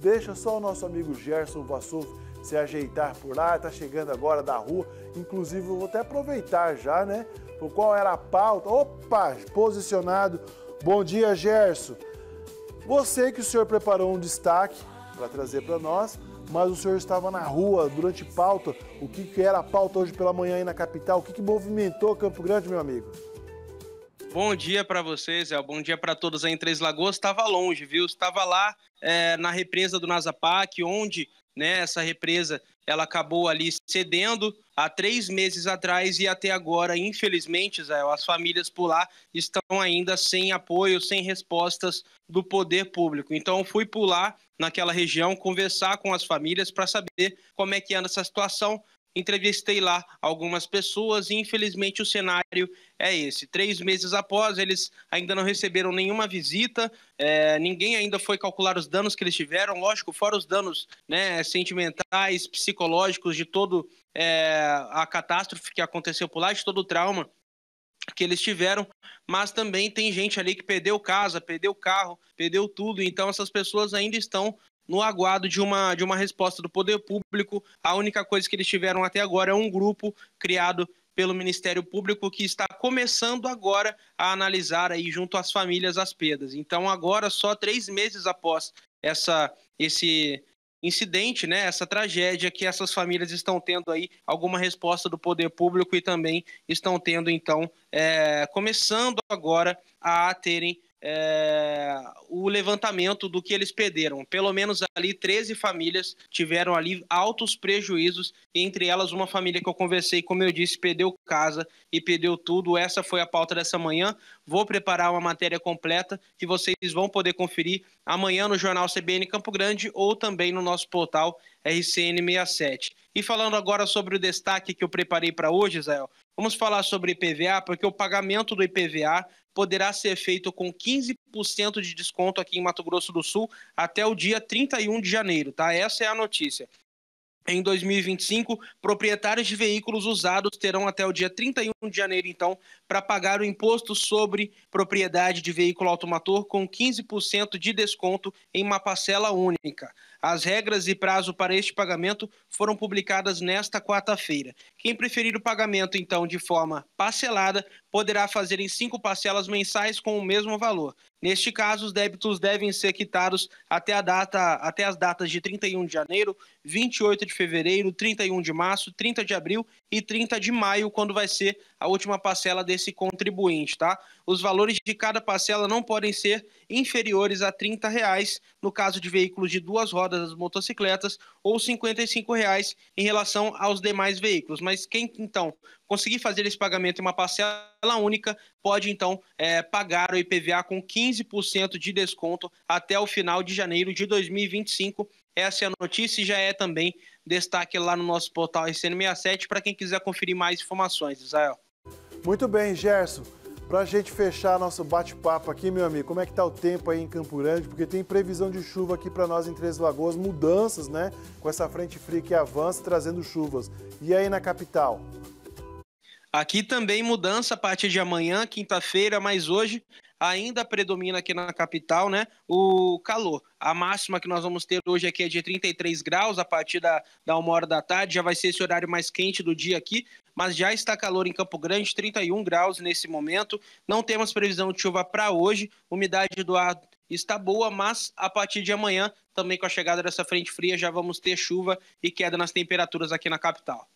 Deixa só o nosso amigo Gerson Vassouf se ajeitar por lá, tá chegando agora da rua. Inclusive, eu vou até aproveitar já, né? Por qual era a pauta. Opa, posicionado. Bom dia, Gerson. Você que o senhor preparou um destaque para trazer para nós, mas o senhor estava na rua durante pauta. O que, que era a pauta hoje pela manhã aí na capital? O que, que movimentou Campo Grande, meu amigo? Bom dia para vocês, é bom dia para todos aí em Três Lagoas. Estava longe, viu? Estava lá é, na represa do Nazapac, onde né, essa represa ela acabou ali cedendo há três meses atrás e até agora, infelizmente, Zé, as famílias por lá estão ainda sem apoio, sem respostas do poder público. Então, fui por lá naquela região conversar com as famílias para saber como é que anda essa situação, Entrevistei lá algumas pessoas e infelizmente o cenário é esse. Três meses após, eles ainda não receberam nenhuma visita, é, ninguém ainda foi calcular os danos que eles tiveram, lógico, fora os danos né, sentimentais, psicológicos de todo é, a catástrofe que aconteceu por lá, de todo o trauma que eles tiveram, mas também tem gente ali que perdeu casa, perdeu carro, perdeu tudo, então essas pessoas ainda estão no aguardo de uma, de uma resposta do poder público. A única coisa que eles tiveram até agora é um grupo criado pelo Ministério Público que está começando agora a analisar aí junto às famílias as perdas. Então agora só três meses após essa esse incidente, né, essa tragédia que essas famílias estão tendo aí alguma resposta do poder público e também estão tendo então é, começando agora a terem é, o levantamento do que eles perderam. Pelo menos ali 13 famílias tiveram ali altos prejuízos, entre elas uma família que eu conversei, como eu disse, perdeu casa e perdeu tudo. Essa foi a pauta dessa manhã. Vou preparar uma matéria completa que vocês vão poder conferir amanhã no jornal CBN Campo Grande ou também no nosso portal RCN67. E falando agora sobre o destaque que eu preparei para hoje, Israel, vamos falar sobre IPVA, porque o pagamento do IPVA poderá ser feito com 15% de desconto aqui em Mato Grosso do Sul até o dia 31 de janeiro, tá? Essa é a notícia. Em 2025, proprietários de veículos usados terão até o dia 31 de janeiro, então, para pagar o imposto sobre propriedade de veículo automotor com 15% de desconto em uma parcela única. As regras e prazo para este pagamento foram publicadas nesta quarta-feira. Quem preferir o pagamento, então, de forma parcelada, poderá fazer em cinco parcelas mensais com o mesmo valor. Neste caso, os débitos devem ser quitados até, a data, até as datas de 31 de janeiro, 28 de fevereiro, 31 de março, 30 de abril e 30 de maio, quando vai ser a última parcela desse contribuinte, tá? Os valores de cada parcela não podem ser inferiores a R$ reais no caso de veículos de duas rodas, das motocicletas, ou R$ 55 reais em relação aos demais veículos. Mas quem, então, conseguir fazer esse pagamento em uma parcela única, pode então é, pagar o IPVA com 15% de desconto até o final de janeiro de 2025. Essa é a notícia e já é também destaque lá no nosso portal RCN67 para quem quiser conferir mais informações, Israel. Muito bem, Gerson. Para a gente fechar nosso bate-papo aqui, meu amigo, como é que está o tempo aí em Campo Grande? Porque tem previsão de chuva aqui para nós em Três Lagoas, mudanças, né? Com essa frente fria que avança, trazendo chuvas. E aí na capital? Aqui também mudança a partir de amanhã, quinta-feira, mas hoje ainda predomina aqui na capital, né? O calor. A máxima que nós vamos ter hoje aqui é de 33 graus, a partir da, da uma hora da tarde, já vai ser esse horário mais quente do dia aqui, mas já está calor em Campo Grande, 31 graus nesse momento. Não temos previsão de chuva para hoje, umidade do ar está boa, mas a partir de amanhã, também com a chegada dessa frente fria, já vamos ter chuva e queda nas temperaturas aqui na capital.